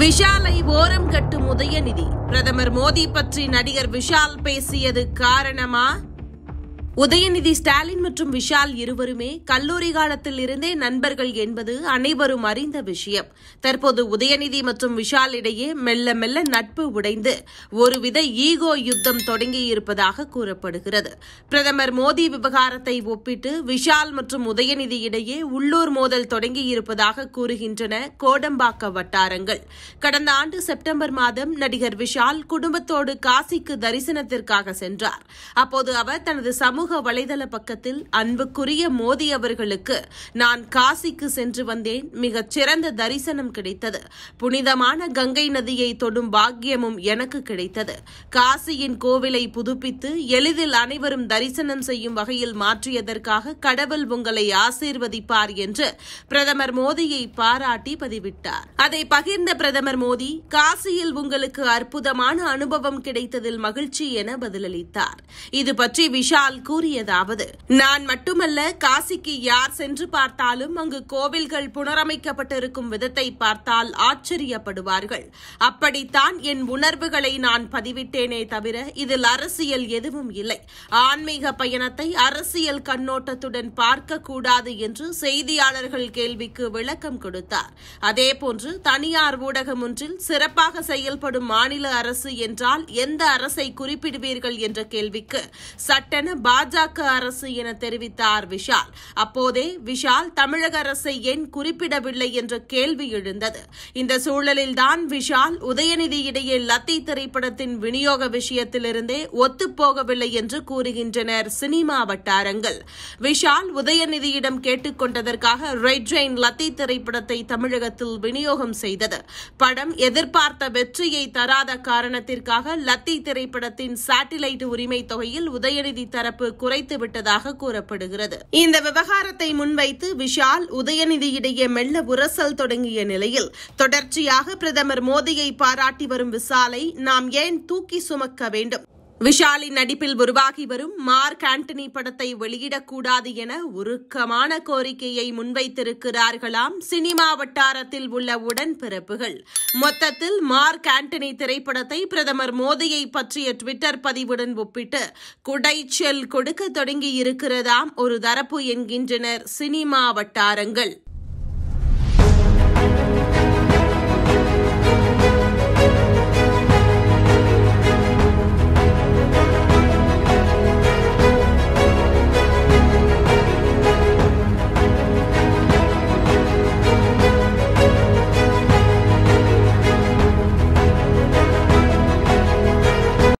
விஷாலை ஓரம் கட்டும் உதயநிதி பிரதமர் மோடி பற்றி நடிகர் விஷால் பேசியது காரணமா உதயநிதி ஸ்டாலின் மற்றும் விஷால் இருவருமே கல்லூரி காலத்தில் இருந்தே நண்பர்கள் என்பது அனைவரும் அறிந்த விஷயம் தற்போது உதயநிதி மற்றும் விஷால் இடையே மெல்ல மெல்ல நட்பு உடைந்து ஒருவித ஈகோ யுத்தம் தொடங்கியிருப்பதாக கூறப்படுகிறது பிரதமர் மோடி விவகாரத்தை ஒப்பிட்டு விஷால் மற்றும் உதயநிதி இடையே உள்ளூர் மோதல் தொடங்கியிருப்பதாக கூறுகின்றன கோடம்பாக்க வட்டாரங்கள் கடந்த ஆண்டு செப்டம்பர் மாதம் நடிகர் விஷால் குடும்பத்தோடு காசிக்கு தரிசனத்திற்காக சென்றார் அப்போது அவர் தனது சமூக சமூக வலைதள பக்கத்தில் அன்புக்குரிய மோடி அவர்களுக்கு நான் காசிக்கு சென்று வந்தேன் மிகச் சிறந்த தரிசனம் கிடைத்தது புனிதமான கங்கை நதியை தொடும் பாக்கியமும் எனக்கு கிடைத்தது காசியின் கோவிலை புதுப்பித்து எளிதில் அனைவரும் தரிசனம் செய்யும் வகையில் மாற்றியதற்காக கடவுள் உங்களை ஆசீர்வதிப்பார் என்று பிரதமர் மோடியை பாராட்டி பதிவிட்டார் அதை பகிர்ந்த பிரதமர் மோடி காசியில் உங்களுக்கு அற்புதமான அனுபவம் கிடைத்ததில் மகிழ்ச்சி என பதிலளித்தார் இது பற்றி விஷால் கூறியதாவது நான் மட்டுமல்ல காசிக்கு யார் சென்று பார்த்தாலும் அங்கு கோவில்கள் புனரமைக்கப்பட்டிருக்கும் விதத்தை பார்த்தால் ஆச்சரியப்படுவார்கள் அப்படித்தான் என் உணர்வுகளை நான் பதிவிட்டேனே தவிர இதில் அரசியல் எதுவும் இல்லை ஆன்மீக பயணத்தை அரசியல் கண்ணோட்டத்துடன் பார்க்கக்கூடாது என்று செய்தியாளர்கள் கேள்விக்கு விளக்கம் கொடுத்தார் அதேபோன்று தனியார் ஊடகம் ஒன்றில் சிறப்பாக செயல்படும் மாநில அரசு என்றால் எந்த அரசை குறிப்பிடுவீர்கள் என்ற கேள்விக்கு சட்டென பா பாஜக அரசு என தெரிவித்தார் விஷால் அப்போதே விஷால் தமிழக அரசை ஏன் குறிப்பிடவில்லை என்ற கேள்வி எழுந்தது இந்த சூழலில்தான் விஷால் உதயநிதி இடையே லத்தி திரைப்படத்தின் விநியோக விஷயத்திலிருந்தே ஒத்துப்போகவில்லை என்று கூறுகின்றனர் சினிமா வட்டாரங்கள் விஷால் உதயநிதியிடம் கேட்டுக்கொண்டதற்காக ரெட் ஜெயின் லத்தி திரைப்படத்தை தமிழகத்தில் விநியோகம் செய்தது படம் எதிர்பார்த்த வெற்றியை தராத காரணத்திற்காக லத்தி திரைப்படத்தின் சாட்டிலைட் உரிமை தொகையில் உதயநிதி தரப்பு குறைத்து விட்டதாக கூறப்படுகிறது இந்த விவகாரத்தை முன்வைத்து விஷால் உதயநிதியிடையே மெல்ல உரசல் தொடங்கிய நிலையில் தொடர்ச்சியாக பிரதமர் மோடியை பாராட்டி வரும் விசாலை நாம் ஏன் தூக்கி சுமக்க வேண்டும் விஷாலின் நடிப்பில் உருவாகி வரும் மார்க் ஆண்டனி படத்தை வெளியிடக்கூடாது என உருக்கமான கோரிக்கையை முன்வைத்திருக்கிறார்களாம் சினிமா வட்டாரத்தில் உள்ள உடன்பிறப்புகள் மொத்தத்தில் மார்க் ஆண்டனி திரைப்படத்தை பிரதமர் மோடியை பற்றிய டுவிட்டர் பதிவுடன் ஒப்பிட்டு குடைச்சல் கொடுக்க தொடங்கியிருக்கிறதாம் ஒரு தரப்பு என்கின்றனர் சினிமா வட்டாரங்கள்